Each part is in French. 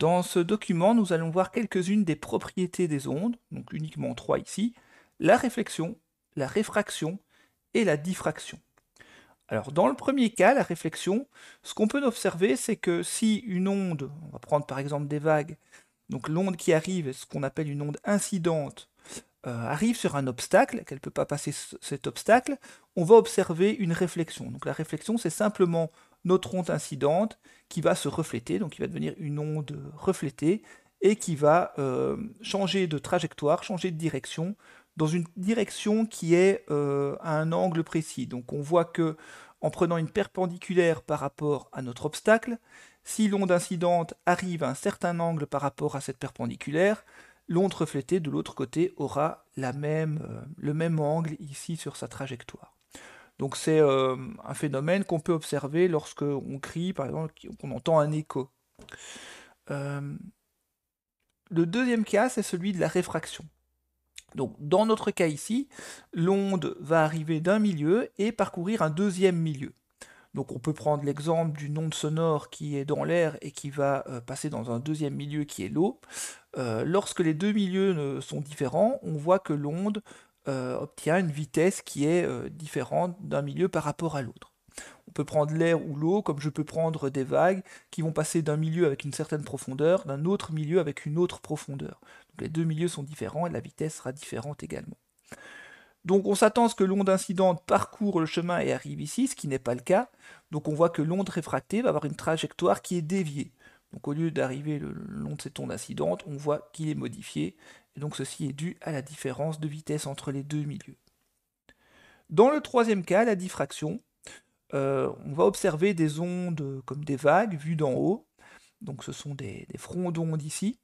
Dans ce document, nous allons voir quelques-unes des propriétés des ondes, donc uniquement trois ici, la réflexion, la réfraction et la diffraction. Alors dans le premier cas, la réflexion, ce qu'on peut observer, c'est que si une onde, on va prendre par exemple des vagues, donc l'onde qui arrive, ce qu'on appelle une onde incidente, euh, arrive sur un obstacle, qu'elle ne peut pas passer cet obstacle, on va observer une réflexion. Donc la réflexion, c'est simplement notre onde incidente qui va se refléter, donc qui va devenir une onde reflétée et qui va euh, changer de trajectoire, changer de direction dans une direction qui est euh, à un angle précis. Donc on voit que en prenant une perpendiculaire par rapport à notre obstacle, si l'onde incidente arrive à un certain angle par rapport à cette perpendiculaire, l'onde reflétée de l'autre côté aura même, euh, le même angle ici sur sa trajectoire. Donc c'est euh, un phénomène qu'on peut observer lorsque on crie, par exemple, qu'on entend un écho. Euh, le deuxième cas, c'est celui de la réfraction. Donc dans notre cas ici, l'onde va arriver d'un milieu et parcourir un deuxième milieu. Donc on peut prendre l'exemple d'une onde sonore qui est dans l'air et qui va euh, passer dans un deuxième milieu qui est l'eau. lorsque les deux milieux sont différents, on voit que l'onde euh, obtient une vitesse qui est euh, différente d'un milieu par rapport à l'autre. On peut prendre l'air ou l'eau, comme je peux prendre des vagues qui vont passer d'un milieu avec une certaine profondeur, d'un autre milieu avec une autre profondeur. les deux milieux sont différents et la vitesse sera différente également. Donc on s'attend à ce que l'onde incidente parcourt le chemin et arrive ici, ce qui n'est pas le cas. Donc on voit que l'onde réfractée va avoir une trajectoire qui est déviée. Donc au lieu d'arriver le long de cette onde incidente, on voit qu'il est modifié, et donc ceci est dû à la différence de vitesse entre les deux milieux. Dans le troisième cas, la diffraction, euh, on va observer des ondes comme des vagues vues d'en haut, donc ce sont des, fronts d'ondes ici.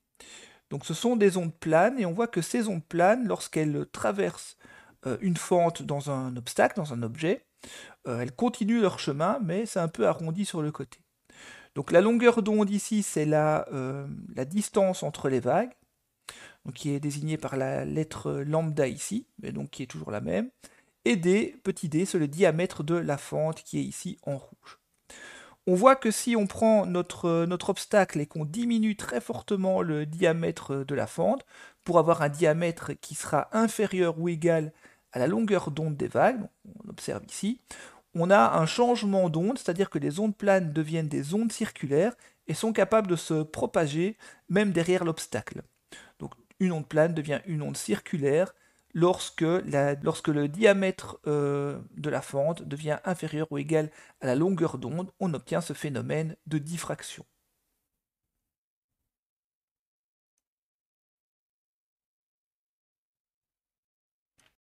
Donc ce sont des ondes planes, et on voit que ces ondes planes, lorsqu'elles traversent euh, une fente dans un obstacle, dans un objet, euh, elles continuent leur chemin, mais c'est un peu arrondi sur le côté. Donc la longueur d'onde ici, c'est euh, la, distance entre les vagues, donc qui est désignée par la lettre lambda ici, mais donc qui est toujours la même. Et d, petit d, c'est le diamètre de la fente qui est ici en rouge. On voit que si on prend notre obstacle et qu'on diminue très fortement le diamètre de la fente, pour avoir un diamètre qui sera inférieur ou égal à la longueur d'onde des vagues, on observe ici, on a un changement d'onde, c'est-à-dire que les ondes planes deviennent des ondes circulaires et sont capables de se propager même derrière l'obstacle. Donc une onde plane devient une onde circulaire lorsque, lorsque le diamètre euh, de la fente devient inférieur ou égal à la longueur d'onde, on obtient ce phénomène de diffraction.